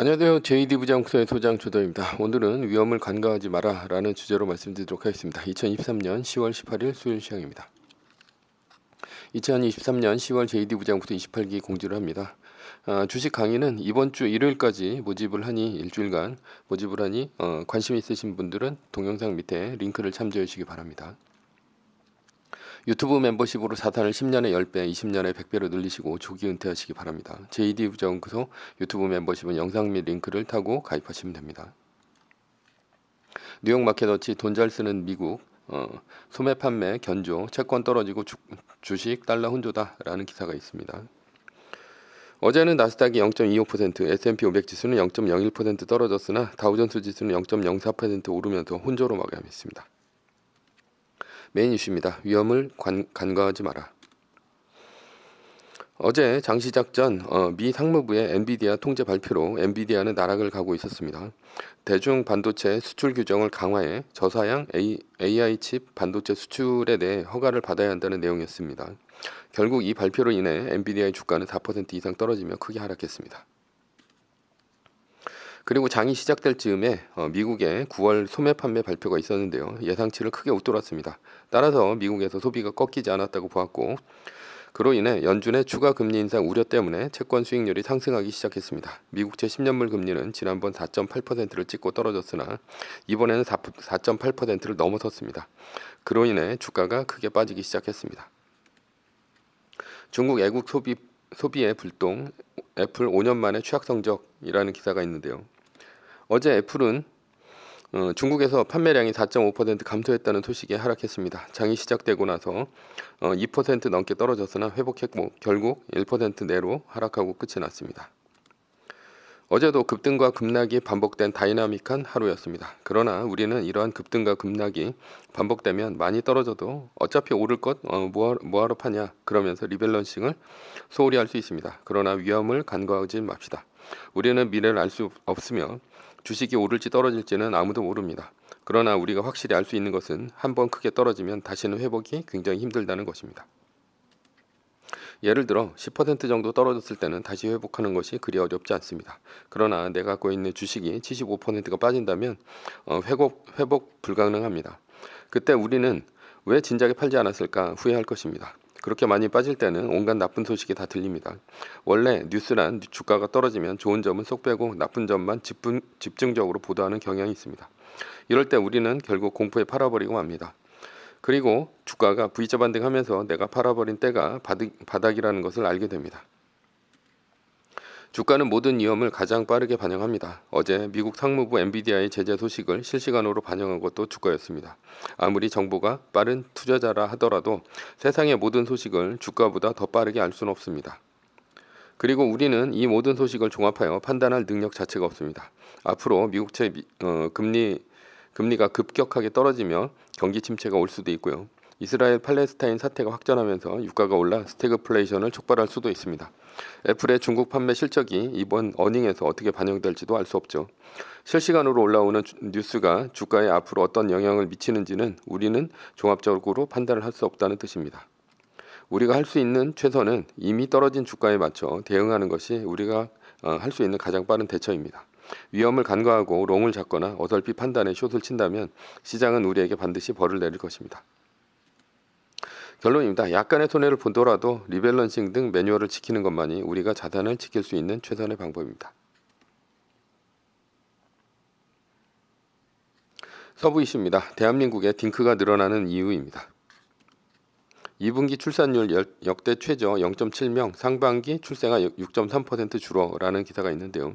안녕하세요. JD 부장국사의 소장 조도입니다. 오늘은 위험을 간과하지 마라 라는 주제로 말씀드리도록 하겠습니다. 2023년 10월 18일 수요일 시황입니다. 2023년 10월 JD 부장국사 28기 공지를 합니다. 아, 주식 강의는 이번 주 일요일까지 모집을 하니 일주일간 모집을 하니 어, 관심 있으신 분들은 동영상 밑에 링크를 참조해 주시기 바랍니다. 유튜브 멤버십으로 사탄을 10년에 10배, 20년에 100배로 늘리시고 조기 은퇴하시기 바랍니다. JD 부정연구소 유튜브 멤버십은 영상 및 링크를 타고 가입하시면 됩니다. 뉴욕 마켓워치 돈 잘 쓰는 미국 어, 소매 판매 견조 채권 떨어지고 주, 식 달러 혼조다라는 기사가 있습니다. 어제는 나스닥이 0.25%, S&P 500 지수는 0.01% 떨어졌으나 다우존스 지수는 0.04% 오르면서 혼조로 마감했습니다. 메인 이슈입니다. 위험을 관, 간과하지 마라. 어제 장 시작 전미 어, 상무부의 엔비디아 통제 발표로 엔비디아는 나락을 가고 있었습니다. 대중 반도체 수출 규정을 강화해 저사양 AI 칩 반도체 수출에 대해 허가를 받아야 한다는 내용이었습니다. 결국 이 발표로 인해 엔비디아의 주가는 4% 이상 떨어지며 크게 하락했습니다. 그리고 장이 시작될 즈음에 어, 미국의 9월 소매 판매 발표가 있었는데요. 예상치를 크게 웃돌았습니다. 따라서 미국에서 소비가 꺾이지 않았다고 보았고 그로 인해 연준의 추가 금리 인상 우려 때문에 채권 수익률이 상승하기 시작했습니다. 미국 제10년물 금리는 지난번 4.8%를 찍고 떨어졌으나 이번에는 4.8%를 넘어섰습니다. 그로 인해 주가가 크게 빠지기 시작했습니다. 중국 애국 소비, 소비의 불똥, 애플 5년 만에 취약 성적이라는 기사가 있는데요. 어제 애플은 어, 중국에서 판매량이 4.5% 감소했다는 소식에 하락했습니다. 장이 시작되고 나서 어, 2% 넘게 떨어졌으나 회복했고 뭐 결국 1% 내로 하락하고 끝이 났습니다. 어제도 급등과 급락이 반복된 다이나믹한 하루였습니다. 그러나 우리는 이러한 급등과 급락이 반복되면 많이 떨어져도 어차피 오를 것 어, 뭐하러, 뭐하러 파냐 그러면서 리밸런싱을 소홀히 할 수 있습니다. 그러나 위험을 간과하지 맙시다. 우리는 미래를 알 수 없으며 주식이 오를지 떨어질지는 아무도 모릅니다. 그러나 우리가 확실히 알 수 있는 것은 한 번 크게 떨어지면 다시는 회복이 굉장히 힘들다는 것입니다. 예를 들어 10% 정도 떨어졌을 때는 다시 회복하는 것이 그리 어렵지 않습니다. 그러나 내가 갖고 있는 주식이 75%가 빠진다면 어, 회복, 회복 불가능합니다. 그때 우리는 왜 진작에 팔지 않았을까 후회할 것입니다. 그렇게 많이 빠질 때는 온갖 나쁜 소식이 다 들립니다. 원래 뉴스란 주가가 떨어지면 좋은 점은 쏙 빼고 나쁜 점만 집중, 적으로 보도하는 경향이 있습니다. 이럴 때 우리는 결국 공포에 팔아버리고 맙니다. 그리고 주가가 V자 반등하면서 내가 팔아버린 때가 바닥이라는 것을 알게 됩니다. 주가는 모든 위험을 가장 빠르게 반영합니다. 어제 미국 상무부 엔비디아의 제재 소식을 실시간으로 반영한 것도 주가였습니다. 아무리 정보가 빠른 투자자라 하더라도 세상의 모든 소식을 주가보다 더 빠르게 알 수는 없습니다. 그리고 우리는 이 모든 소식을 종합하여 판단할 능력 자체가 없습니다. 앞으로 미국채 어, 금리 금리가 급격하게 떨어지면 경기 침체가 올 수도 있고요. 이스라엘 팔레스타인 사태가 확전하면서 유가가 올라 스태그플레이션을 촉발할 수도 있습니다. 애플의 중국 판매 실적이 이번 어닝에서 어떻게 반영될지도 알 수 없죠. 실시간으로 올라오는 뉴스가 주가에 앞으로 어떤 영향을 미치는지는 우리는 종합적으로 판단을 할 수 없다는 뜻입니다. 우리가 할 수 있는 최선은 이미 떨어진 주가에 맞춰 대응하는 것이 우리가 어, 할수 있는 가장 빠른 대처입니다. 위험을 간과하고 롱을 잡거나 어설피 판단에 숏을 친다면 시장은 우리에게 반드시 벌을 내릴 것입니다. 결론입니다. 약간의 손해를 본더라도 리밸런싱 등 매뉴얼을 지키는 것만이 우리가 자산을 지킬 수 있는 최선의 방법입니다. 서부 이슈입니다. 대한민국의 딩크가 늘어나는 이유입니다. 2분기 출산율 역대 최저 0.7명, 상반기 출생아 6.3% 줄어라는 기사가 있는데요.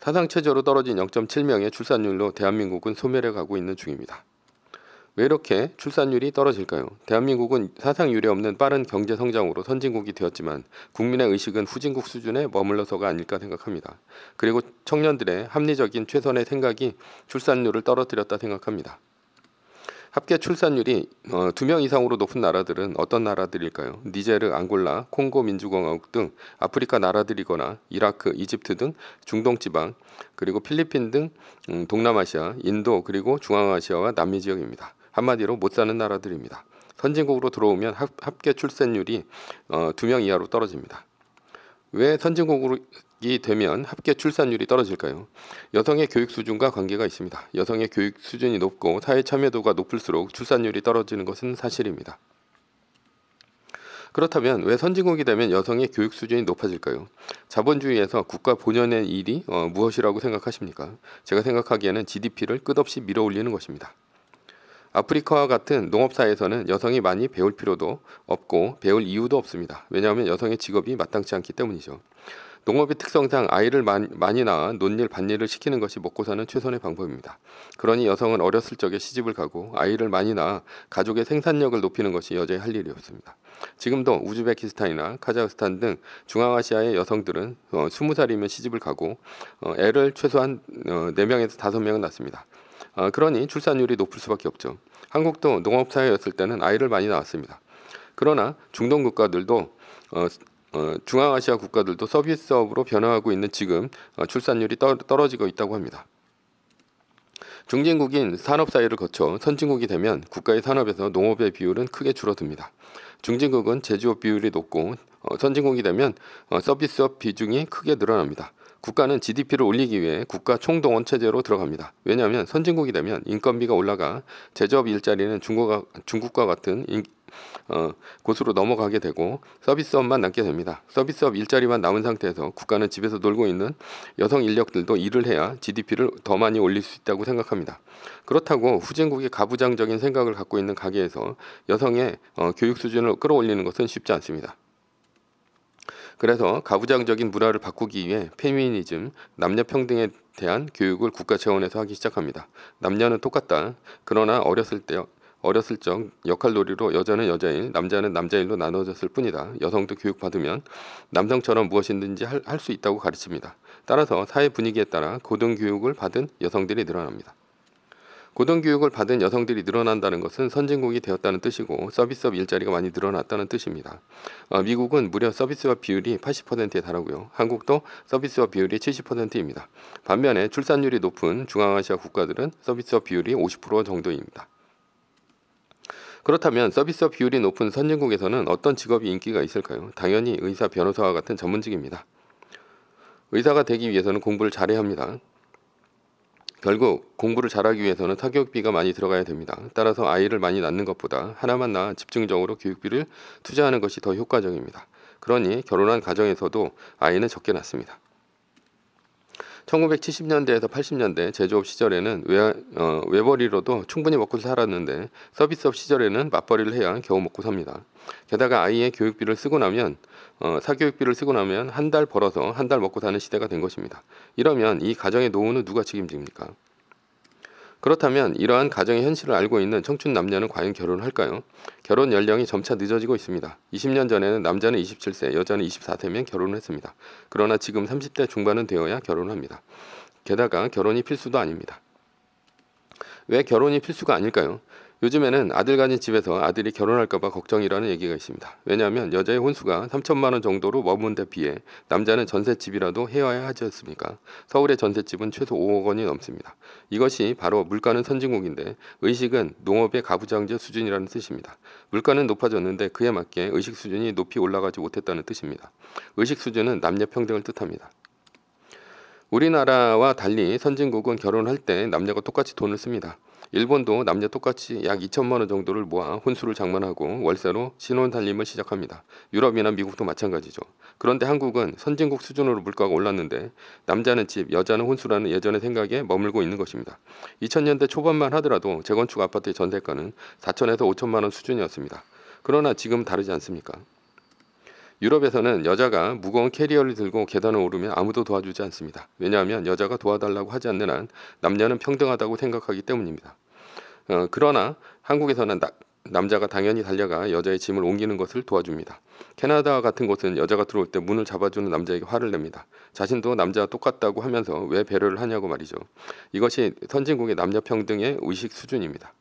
사상 최저로 떨어진 0.7명의 출산율로 대한민국은 소멸해 가고 있는 중입니다. 왜 이렇게 출산율이 떨어질까요? 대한민국은 사상 유례 없는 빠른 경제 성장으로 선진국이 되었지만 국민의 의식은 후진국 수준에 머물러서가 아닐까 생각합니다. 그리고 청년들의 합리적인 최선의 생각이 출산율을 떨어뜨렸다 생각합니다. 합계 출산율이 어, 두 2명 이상으로 높은 나라들은 어떤 나라들일까요? 니제르, 앙골라, 콩고 민주공화국 등 아프리카 나라들이거나 이라크, 이집트 등 중동 지방, 그리고 필리핀 등 음, 동남아시아, 인도 그리고 중앙아시아와 남미 지역입니다. 한마디로 못 사는 나라들입니다. 선진국으로 들어오면 합,계 출생률이 어, 2명 이하로 떨어집니다. 왜 선진국이 되면 합계 출산율이 떨어질까요? 여성의 교육 수준과 관계가 있습니다. 여성의 교육 수준이 높고 사회 참여도가 높을수록 출산율이 떨어지는 것은 사실입니다. 그렇다면 왜 선진국이 되면 여성의 교육 수준이 높아질까요? 자본주의에서 국가 본연의 일이 어, 무엇이라고 생각하십니까? 제가 생각하기에는 GDP를 끝없이 밀어올리는 것입니다. 아프리카와 같은 농업사회에서는 여성이 많이 배울 필요도 없고 배울 이유도 없습니다. 왜냐하면 여성의 직업이 마땅치 않기 때문이죠. 농업의 특성상 아이를 많이 낳아 논일 밭일을 시키는 것이 먹고 사는 최선의 방법입니다. 그러니 여성은 어렸을 적에 시집을 가고 아이를 많이 낳아 가족의 생산력을 높이는 것이 여전히 할 일이었습니다. 지금도 우즈베키스탄이나 카자흐스탄 등 중앙아시아의 여성들은 20살이면 어, 시집을 가고 어, 애를 최소한 4명에서 어, 5명은 낳습니다. 아, 그러니 출산율이 높을 수밖에 없죠. 한국도 농업 사회였을 때는 아이를 많이 낳았습니다. 그러나 중동 국가들도 어, 어, 중앙아시아 국가들도 서비스업으로 변화하고 있는 지금 어, 출산율이 떠, 떨어지고 있다고 합니다. 중진국인 산업 사회를 거쳐 선진국이 되면 국가의 산업에서 농업의 비율은 크게 줄어듭니다. 중진국은 제조업 비율이 높고 어, 선진국이 되면 어, 서비스업 비중이 크게 늘어납니다. 국가는 GDP를 올리기 위해 국가 총동원 체제로 들어갑니다. 왜냐하면 선진국이 되면 인건비가 올라가 제조업 일자리는 중국과, 중국과 같은 인, 어, 곳으로 넘어가게 되고 서비스업만 남게 됩니다. 서비스업 일자리만 남은 상태에서 국가는 집에서 놀고 있는 여성 인력들도 일을 해야 GDP를 더 많이 올릴 수 있다고 생각합니다. 그렇다고 후진국이 가부장적인 생각을 갖고 있는 가게에서 여성의 어, 교육 수준을 끌어올리는 것은 쉽지 않습니다. 그래서 가부장적인 문화를 바꾸기 위해 페미니즘, 남녀 평등에 대한 교육을 국가 차원에서 하기 시작합니다. 남녀는 똑같다. 그러나 어렸을 때 어렸을 적 역할 놀이로 여자는 여자일, 남자는 남자일로 나눠졌을 뿐이다. 여성도 교육받으면 남성처럼 무엇이든지 할 수 있다고 가르칩니다. 따라서 사회 분위기에 따라 고등교육을 받은 여성들이 늘어납니다. 고등교육을 받은 여성들이 늘어난다는 것은 선진국이 되었다는 뜻이고 서비스업 일자리가 많이 늘어났다는 뜻입니다. 어, 미국은 무려 서비스업 비율이 80%에 달하고요. 한국도 서비스업 비율이 70%입니다. 반면에 출산율이 높은 중앙아시아 국가들은 서비스업 비율이 50% 정도입니다. 그렇다면 서비스업 비율이 높은 선진국에서는 어떤 직업이 인기가 있을까요? 당연히 의사, 변호사와 같은 전문직입니다. 의사가 되기 위해서는 공부를 잘해야 합니다. 결국 공부를 잘하기 위해서는 사교육비가 많이 들어가야 됩니다. 따라서 아이를 많이 낳는 것보다 하나만 낳아 집중적으로 교육비를 투자하는 것이 더 효과적입니다. 그러니 결혼한 가정에서도 아이는 적게 낳습니다. 1970년대에서 80년대 제조업 시절에는 외, 어, 외벌이로도 충분히 먹고 살았는데 서비스업 시절에는 맞벌이를 해야 겨우 먹고 삽니다. 게다가 아이의 교육비를 쓰고 나면 어, 사교육비를 쓰고 나면 한 달 벌어서 한 달 먹고 사는 시대가 된 것입니다. 이러면 이 가정의 노후는 누가 책임집니까? 그렇다면 이러한 가정의 현실을 알고 있는 청춘 남녀는 과연 결혼을 할까요? 결혼 연령이 점차 늦어지고 있습니다. 20년 전에는 남자는 27세, 여자는 24세면 결혼을 했습니다. 그러나 지금 30대 중반은 되어야 결혼합니다. 을 게다가 결혼이 필수도 아닙니다. 왜 결혼이 필수가 아닐까요? 요즘에는 아들 가진 집에서 아들이 결혼할까봐 걱정이라는 얘기가 있습니다. 왜냐하면 여자의 혼수가 3천만 원 정도로 머문 데 비해 남자는 전셋집이라도 해와야 하지 않습니까? 서울의 전셋집은 최소 5억 원이 넘습니다. 이것이 바로 물가는 선진국인데 의식은 농업의 가부장제 수준이라는 뜻입니다. 물가는 높아졌는데 그에 맞게 의식 수준이 높이 올라가지 못했다는 뜻입니다. 의식 수준은 남녀 평등을 뜻합니다. 우리나라와 달리 선진국은 결혼할 때 남녀가 똑같이 돈을 씁니다. 일본도 남녀 똑같이 약 2천만 원 정도를 모아 혼수를 장만하고 월세로 신혼 살림을 시작합니다. 유럽이나 미국도 마찬가지죠. 그런데 한국은 선진국 수준으로 물가가 올랐는데 남자는 집, 여자는 혼수라는 예전의 생각에 머물고 있는 것입니다. 2000년대 초반만 하더라도 재건축 아파트의 전세가는 4천에서 5천만 원 수준이었습니다. 그러나 지금 다르지 않습니까? 유럽에서는 여자가 무거운 캐리어를 들고 계단을 오르면 아무도 도와주지 않습니다. 왜냐하면 여자가 도와달라고 하지 않는 한 남녀는 평등하다고 생각하기 때문입니다. 어, 그러나 한국에서는 나, 남자가 당연히 달려가 여자의 짐을 옮기는 것을 도와줍니다. 캐나다와 같은 곳은 여자가 들어올 때 문을 잡아주는 남자에게 화를 냅니다. 자신도 남자와 똑같다고 하면서 왜 배려를 하냐고 말이죠. 이것이 선진국의 남녀평등의 의식 수준입니다.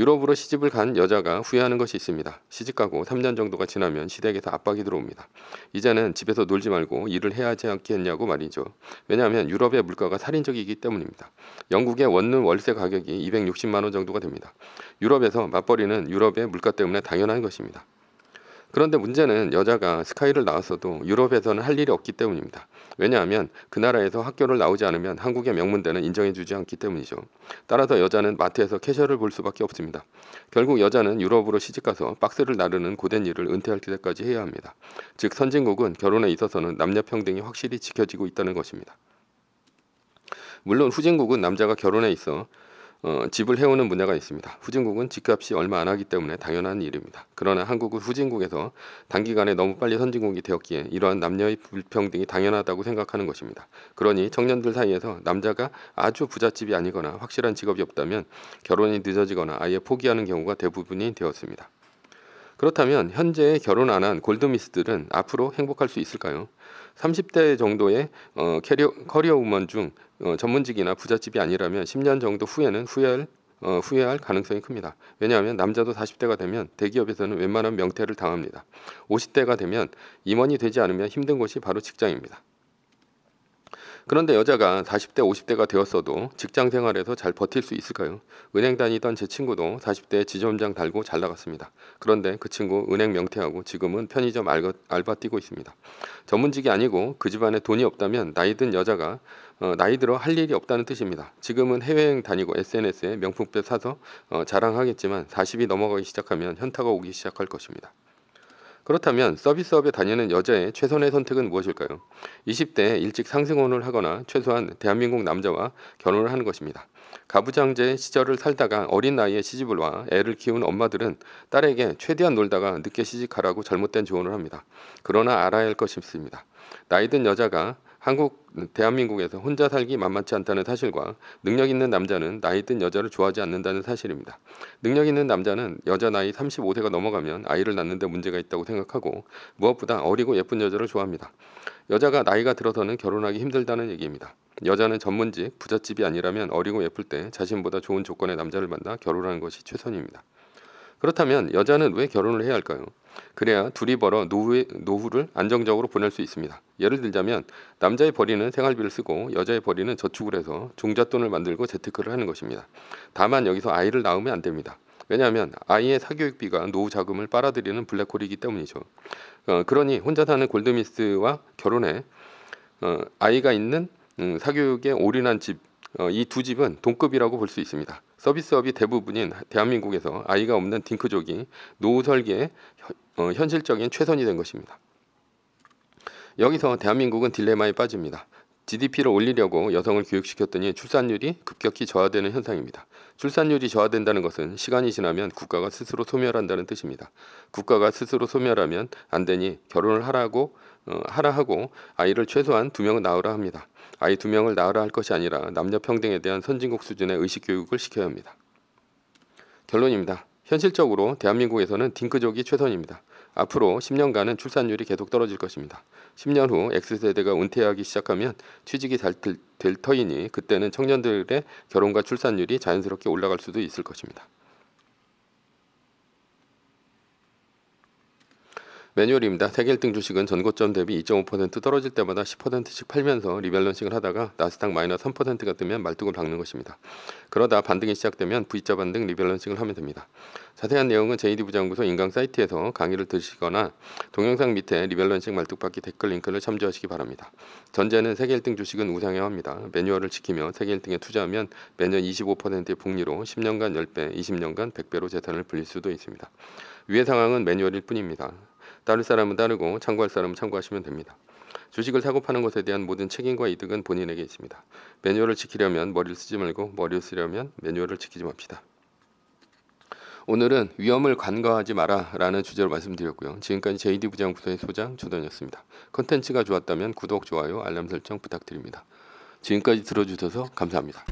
유럽으로 시집을 간 여자가 후회하는 것이 있습니다. 시집가고 3년 정도가 지나면 시댁에서 압박이 들어옵니다. 이제는 집에서 놀지 말고 일을 해야 하지 않겠냐고 말이죠. 왜냐하면 유럽의 물가가 살인적이기 때문입니다. 영국의 원룸 월세 가격이 260만 원 정도가 됩니다. 유럽에서 맞벌이는 유럽의 물가 때문에 당연한 것입니다. 그런데 문제는 여자가 스카이를 나왔어도 유럽에서는 할 일이 없기 때문입니다. 왜냐하면 그 나라에서 학교를 나오지 않으면 한국의 명문대는 인정해주지 않기 때문이죠. 따라서 여자는 마트에서 캐셔를 볼 수밖에 없습니다. 결국 여자는 유럽으로 시집가서 박스를 나르는 고된 일을 은퇴할 때까지 해야 합니다. 즉 선진국은 결혼에 있어서는 남녀평등이 확실히 지켜지고 있다는 것입니다. 물론 후진국은 남자가 결혼에 있어 어, 집을 해오는 문화가 있습니다. 후진국은 집값이 얼마 안 하기 때문에 당연한 일입니다. 그러나 한국은 후진국에서 단기간에 너무 빨리 선진국이 되었기에 이러한 남녀의 불평등이 당연하다고 생각하는 것입니다. 그러니 청년들 사이에서 남자가 아주 부잣집이 아니거나 확실한 직업이 없다면 결혼이 늦어지거나 아예 포기하는 경우가 대부분이 되었습니다. 그렇다면 현재 결혼 안 한 골드미스들은 앞으로 행복할 수 있을까요? 30대 정도의 어, 캐리어, 커리어 우먼 중 어, 전문직이나 부잣집이 아니라면 10년 정도 후에는 후회할 어, 후회할 가능성이 큽니다. 왜냐하면 남자도 40대가 되면 대기업에서는 웬만한 명퇴를 당합니다. 50대가 되면 임원이 되지 않으면 힘든 곳이 바로 직장입니다. 그런데 여자가 40대, 50대가 되었어도 직장 생활에서 잘 버틸 수 있을까요? 은행 다니던 제 친구도 40대에 지점장 달고 잘 나갔습니다. 그런데 그 친구 은행 명퇴하고 지금은 편의점 알바, 알바 뛰고 있습니다. 전문직이 아니고 그 집안에 돈이 없다면 나이든 여자가 어, 나이 들어 할 일이 없다는 뜻입니다. 지금은 해외여행 다니고 SNS에 명품백 사서 어, 자랑하겠지만 40이 넘어가기 시작하면 현타가 오기 시작할 것입니다. 그렇다면 서비스업에 다니는 여자의 최선의 선택은 무엇일까요? 20대에 일찍 상승혼을 하거나 최소한 대한민국 남자와 결혼을 하는 것입니다. 가부장제 시절을 살다가 어린 나이에 시집을 와 애를 키운 엄마들은 딸에게 최대한 놀다가 늦게 시집가라고 잘못된 조언을 합니다. 그러나 알아야 할 것이 있습니다. 나이든 여자가 한국 대한민국에서 혼자 살기 만만치 않다는 사실과 능력 있는 남자는 나이 든 여자를 좋아하지 않는다는 사실입니다. 능력 있는 남자는 여자 나이 35세가 넘어가면 아이를 낳는데 문제가 있다고 생각하고 무엇보다 어리고 예쁜 여자를 좋아합니다. 여자가 나이가 들어서는 결혼하기 힘들다는 얘기입니다. 여자는 전문직, 부잣집이 아니라면 어리고 예쁠 때 자신보다 좋은 조건의 남자를 만나 결혼하는 것이 최선입니다. 그렇다면 여자는 왜 결혼을 해야 할까요? 그래야 둘이 벌어 노후, 노후를 안정적으로 보낼 수 있습니다. 예를 들자면 남자의 벌이는 생활비를 쓰고 여자의 벌이는 저축을 해서 종잣돈을 만들고 재테크를 하는 것입니다. 다만 여기서 아이를 낳으면 안 됩니다. 왜냐하면 아이의 사교육비가 노후 자금을 빨아들이는 블랙홀이기 때문이죠. 어, 그러니 혼자 사는 골드미스와 결혼해 어, 아이가 있는 음, 사교육에 올인한 집, 어, 이두 집은 동급이라고 볼 수 있습니다. 서비스업이 대부분인 대한민국에서 아이가 없는 딩크족이 노후 설계의 어, 현실적인 최선이 된 것입니다. 여기서 대한민국은 딜레마에 빠집니다. GDP를 올리려고 여성을 교육시켰더니 출산율이 급격히 저하되는 현상입니다. 출산율이 저하된다는 것은 시간이 지나면 국가가 스스로 소멸한다는 뜻입니다. 국가가 스스로 소멸하면 안 되니 결혼을 하라고 어, 하라 하고 아이를 최소한 두명 낳으라 합니다. 아이 두 명을 낳으라 할 것이 아니라 남녀 평등에 대한 선진국 수준의 의식 교육을 시켜야 합니다. 결론입니다. 현실적으로 대한민국에서는 딩크족이 최선입니다. 앞으로 10년간은 출산율이 계속 떨어질 것입니다. 10년 후 X세대가 은퇴하기 시작하면 취직이 잘 될 터이니 그때는 청년들의 결혼과 출산율이 자연스럽게 올라갈 수도 있을 것입니다. 매뉴얼입니다. 세계 1등 주식은 전고점 대비 2.5% 떨어질 때마다 10%씩 팔면서 리밸런싱을 하다가 나스닥 마이너스 3%가 뜨면 말뚝을 박는 것입니다. 그러다 반등이 시작되면 V자 반등 리밸런싱을 하면 됩니다. 자세한 내용은 JD 부장구소 인강 사이트에서 강의를 들으시거나 동영상 밑에 리밸런싱 말뚝박기 댓글 링크를 참조하시기 바랍니다. 전제는 세계 1등 주식은 우상향합니다. 매뉴얼을 지키며 세계 1등에 투자하면 매년 25%의 복리로 10년간 10배, 20년간 100배로 재산을 불릴 수도 있습니다. 위의 상황은 매뉴얼일 뿐입니다. 따를 사람은 따르고 참고할 사람은 참고하시면 됩니다. 주식을 사고 파는 것에 대한 모든 책임과 이득은 본인에게 있습니다. 매뉴얼을 지키려면 머리를 쓰지 말고 머리를 쓰려면 매뉴얼을 지키지 맙시다. 오늘은 위험을 관과하지 마라라는 주제로 말씀드렸고요. 지금까지 JD 부장부서의 소장 조던이었습니다. 컨텐츠가 좋았다면 구독, 좋아요, 알람 설정 부탁드립니다. 지금까지 들어주셔서 감사합니다.